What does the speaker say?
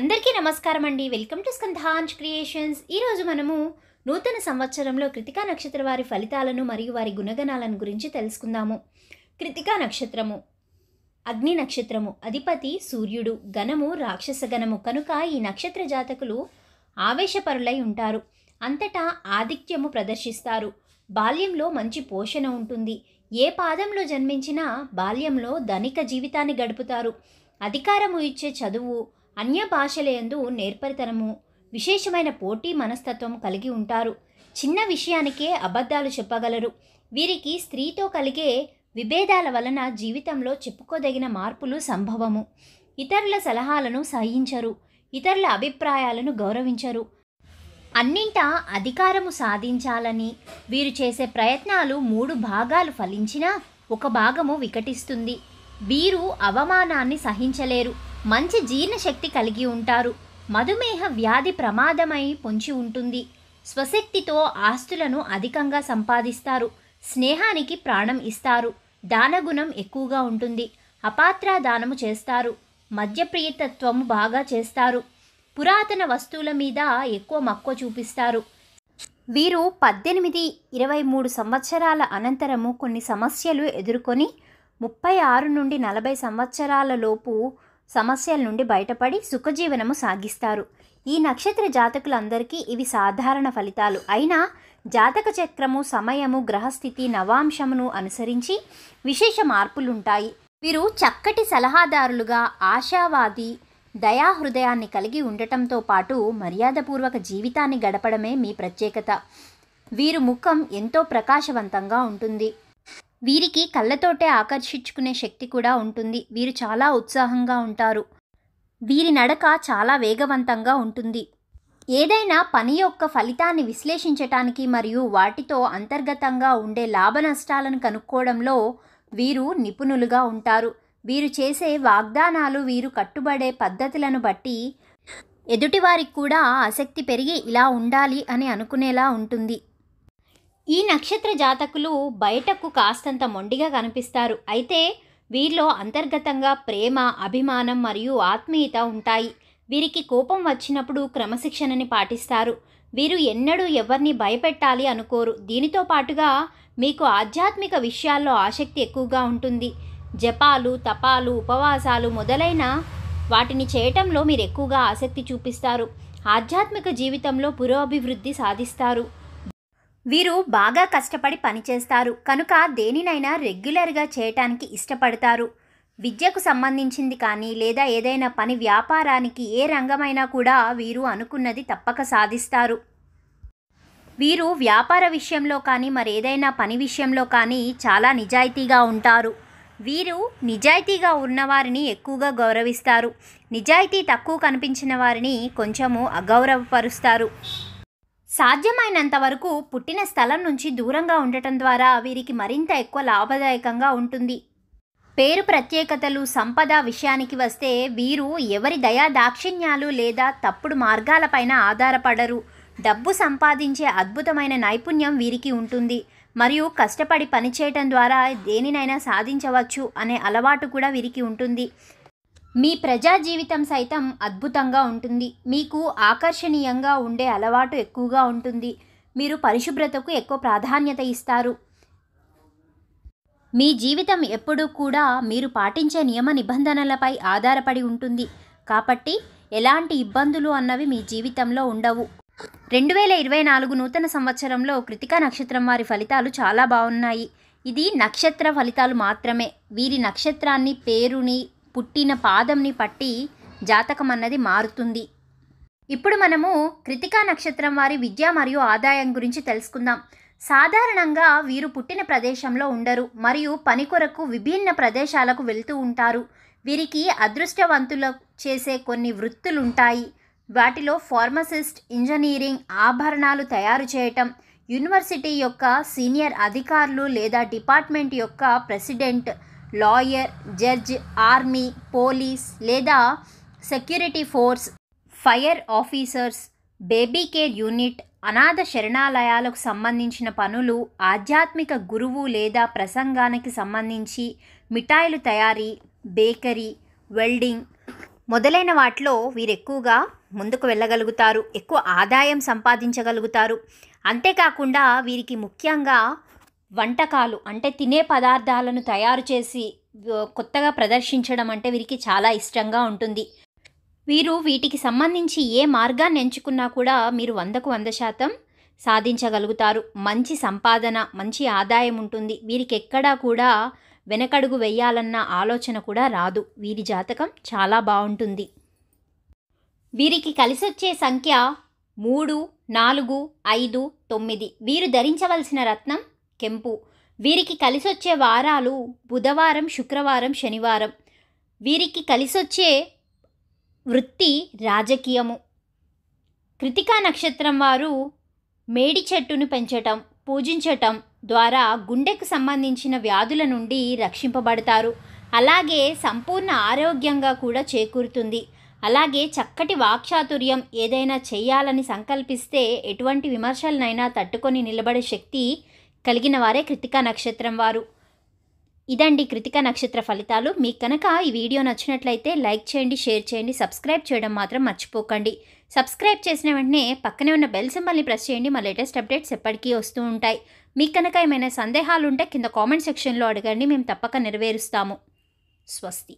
అందరికీ నమస్కారం అండి వెల్కమ్ టు స్కంధాంజ్ క్రియేషన్స్ ఈరోజు మనము నూతన సంవత్సరంలో కృతికా నక్షత్ర వారి ఫలితాలను మరియు వారి గుణగణాలను గురించి తెలుసుకుందాము కృతికా నక్షత్రము అగ్ని నక్షత్రము అధిపతి సూర్యుడు గణము రాక్షస గణము కనుక ఈ నక్షత్ర జాతకులు ఆవేశపరులై ఉంటారు అంతటా ఆధిక్యము ప్రదర్శిస్తారు బాల్యంలో మంచి పోషణ ఉంటుంది ఏ పాదంలో జన్మించినా బాల్యంలో ధనిక జీవితాన్ని గడుపుతారు అధికారము ఇచ్చే చదువు అన్య భాషలందు నేర్పరితనము విశేషమైన పోటీ మనస్తత్వం కలిగి ఉంటారు చిన్న విషయానికే అబద్ధాలు చెప్పగలరు వీరికి స్త్రీతో కలిగే విభేదాల వలన జీవితంలో చెప్పుకోదగిన మార్పులు సంభవము ఇతరుల సలహాలను సహించరు ఇతరుల అభిప్రాయాలను గౌరవించరు అన్నింట అధికారము సాధించాలని వీరు చేసే ప్రయత్నాలు మూడు భాగాలు ఫలించినా ఒక భాగము వికటిస్తుంది వీరు అవమానాన్ని సహించలేరు మంచి జీర్ణశక్తి కలిగి ఉంటారు మధుమేహ వ్యాధి ప్రమాదమై పొంచి ఉంటుంది స్వశక్తితో ఆస్తులను అధికంగా సంపాదిస్తారు స్నేహానికి ప్రాణం ఇస్తారు దానగుణం ఎక్కువగా ఉంటుంది అపాత్రా దానము చేస్తారు మద్యప్రియతత్వము బాగా చేస్తారు పురాతన వస్తువుల మీద ఎక్కువ మక్కువ చూపిస్తారు వీరు పద్దెనిమిది ఇరవై మూడు సంవత్సరాల అనంతరము కొన్ని సమస్యలు ఎదుర్కొని ముప్పై ఆరు నుండి నలభై సంవత్సరాల లోపు సమస్యల నుండి బయటపడి సుఖజీవనము సాగిస్తారు ఈ నక్షత్ర జాతకులందరికీ ఇవి సాధారణ ఫలితాలు అయినా జాతక చక్రము సమయము గ్రహస్థితి నవాంశమును అనుసరించి విశేష మార్పులుంటాయి వీరు చక్కటి సలహాదారులుగా ఆశావాది దయాహృదయాన్ని కలిగి ఉండటంతో పాటు మర్యాదపూర్వక జీవితాన్ని గడపడమే మీ ప్రత్యేకత వీరు ముఖం ఎంతో ప్రకాశవంతంగా ఉంటుంది వీరికి కళ్ళతోటే ఆకర్షించుకునే శక్తి కూడా ఉంటుంది వీరు చాలా ఉత్సాహంగా ఉంటారు వీరి నడక చాలా వేగవంతంగా ఉంటుంది ఏదైనా పని యొక్క ఫలితాన్ని విశ్లేషించటానికి మరియు వాటితో అంతర్గతంగా ఉండే లాభ నష్టాలను కనుక్కోవడంలో వీరు నిపుణులుగా ఉంటారు వీరు చేసే వాగ్దానాలు వీరు కట్టుబడే పద్ధతులను బట్టి ఎదుటివారికి కూడా ఆసక్తి పెరిగి ఇలా ఉండాలి అని అనుకునేలా ఉంటుంది ఈ నక్షత్ర జాతకులు బయటకు కాస్తంత మొండిగా కనిపిస్తారు అయితే వీరిలో అంతర్గతంగా ప్రేమ అభిమానం మరియు ఆత్మీయత ఉంటాయి వీరికి కోపం వచ్చినప్పుడు క్రమశిక్షణని పాటిస్తారు వీరు ఎన్నడూ ఎవరిని భయపెట్టాలి అనుకోరు దీనితో పాటుగా మీకు ఆధ్యాత్మిక విషయాల్లో ఆసక్తి ఎక్కువగా ఉంటుంది జపాలు తపాలు ఉపవాసాలు మొదలైన వాటిని చేయటంలో మీరు ఎక్కువగా ఆసక్తి చూపిస్తారు ఆధ్యాత్మిక జీవితంలో పురోభివృద్ధి సాధిస్తారు వీరు బాగా కష్టపడి పనిచేస్తారు కనుక దేనినైనా రెగ్యులర్గా చేయటానికి ఇష్టపడతారు విద్యకు సంబంధించింది కానీ లేదా ఏదైనా పని వ్యాపారానికి ఏ రంగమైనా కూడా వీరు అనుకున్నది తప్పక సాధిస్తారు వీరు వ్యాపార విషయంలో కానీ మరేదైనా పని విషయంలో కానీ చాలా నిజాయితీగా ఉంటారు వీరు నిజాయితీగా ఉన్నవారిని ఎక్కువగా గౌరవిస్తారు నిజాయితీ తక్కువ కనిపించిన వారిని కొంచెము అగౌరవపరుస్తారు సాధ్యమైనంత వరకు పుట్టిన స్థలం నుంచి దూరంగా ఉండటం ద్వారా వీరికి మరింత ఎక్కువ లాభదాయకంగా ఉంటుంది పేరు ప్రత్యేకతలు సంపద విషయానికి వస్తే వీరు ఎవరి దయా దాక్షిణ్యాలు లేదా తప్పుడు మార్గాలపైన ఆధారపడరు డబ్బు సంపాదించే అద్భుతమైన నైపుణ్యం వీరికి ఉంటుంది మరియు కష్టపడి పనిచేయటం ద్వారా దేనినైనా సాధించవచ్చు అనే అలవాటు కూడా వీరికి ఉంటుంది మీ ప్రజా జీవితం సైతం అద్భుతంగా ఉంటుంది మీకు ఆకర్షణీయంగా ఉండే అలవాటు ఎక్కువగా ఉంటుంది మీరు పరిశుభ్రతకు ఎక్కువ ప్రాధాన్యత ఇస్తారు మీ జీవితం ఎప్పుడూ కూడా మీరు పాటించే నియమ నిబంధనలపై ఆధారపడి ఉంటుంది కాబట్టి ఎలాంటి ఇబ్బందులు అన్నవి మీ జీవితంలో ఉండవు రెండు వేల ఇరవై నాలుగు నూతన సంవత్సరంలో కృతికా నక్షత్రం వారి ఫలితాలు చాలా బాగున్నాయి ఇది నక్షత్ర ఫలితాలు మాత్రమే వీరి నక్షత్రాన్ని పేరుని పుట్టిన పాదంని పట్టి జాతకం అన్నది మారుతుంది ఇప్పుడు మనము కృతికా నక్షత్రం వారి విద్య మరియు ఆదాయం గురించి తెలుసుకుందాం సాధారణంగా వీరు పుట్టిన ప్రదేశంలో ఉండరు మరియు పని కొరకు విభిన్న ప్రదేశాలకు వెళ్తూ ఉంటారు వీరికి అదృష్టవంతులు చేసే కొన్ని వృత్తులుంటాయి వాటిలో ఫార్మసిస్ట్ ఇంజనీరింగ్ ఆభరణాలు తయారు చేయటం యూనివర్సిటీ యొక్క సీనియర్ అధికారులు లేదా డిపార్ట్మెంట్ యొక్క president lawyer judge army police లేదా security force fire officers baby care unit అనాథ శరణాలయాలకు సంబంధించిన పనులు ఆధ్యాత్మిక గురువు లేదా ప్రసంగానికి సంబంధించి మిఠాయిలు తయారీ బేకరీ వెల్డింగ్ మొదలైన వాటిలో వీరు ఎక్కువగా ముందుకు వెళ్ళగలుగుతారు ఎక్కువ ఆదాయం సంపాదించగలుగుతారు అంతేకాకుండా వీరికి ముఖ్యంగా వంటకాలు అంటే తినే పదార్థాలను తయారు చేసి కొత్తగా ప్రదర్శించడం అంటే వీరికి చాలా ఇష్టంగా ఉంటుంది వీరు వీటికి సంబంధించి ఏ మార్గాన్ని ఎంచుకున్నా కూడా మీరు వందకు వంద శాతం సాధించగలుగుతారు మంచి సంపాదన మంచి ఆదాయం ఉంటుంది వీరికి ఎక్కడా కూడా వెనకడుగు వేయాలన్న ఆలోచన కూడా రాదు వీరి జాతకం చాలా బాగుంటుంది వీరికి కలిసొచ్చే సంఖ్య మూడు నాలుగు ఐదు తొమ్మిది వీరు ధరించవలసిన రత్నం కెంపు వీరికి కలిసొచ్చే వారాలు బుధవారం శుక్రవారం శనివారం వీరికి కలిసొచ్చే వృత్తి రాజకీయము కృతికా నక్షత్రం వారు మేడి చెట్టును పెంచటం పూజించటం ద్వారా గుండెకు సంబంధించిన వ్యాధుల నుండి రక్షింపబడతారు అలాగే సంపూర్ణ ఆరోగ్యంగా కూడా చేకూరుతుంది అలాగే చక్కటి వాక్చాతుర్యం ఏదైనా చేయాలని సంకల్పిస్తే ఎటువంటి విమర్శలనైనా తట్టుకొని నిలబడే శక్తి కలిగిన వారే కృతికా నక్షత్రం వారు ఇదండి కృతిక నక్షత్ర ఫలితాలు మీకు కనుక ఈ వీడియో నచ్చినట్లయితే లైక్ చేయండి షేర్ చేయండి సబ్స్క్రైబ్ చేయడం మాత్రం మర్చిపోకండి సబ్స్క్రైబ్ చేసిన వెంటనే పక్కనే ఉన్న బెల్ సింబల్ని ప్రెస్ చేయండి మా లేటెస్ట్ అప్డేట్స్ ఎప్పటికీ వస్తూ ఉంటాయి మీకు కనుక ఏమైనా సందేహాలు ఉంటే కింద కామెంట్ సెక్షన్లో అడగండి మేము తప్పక నెరవేరుస్తాము స్వస్తి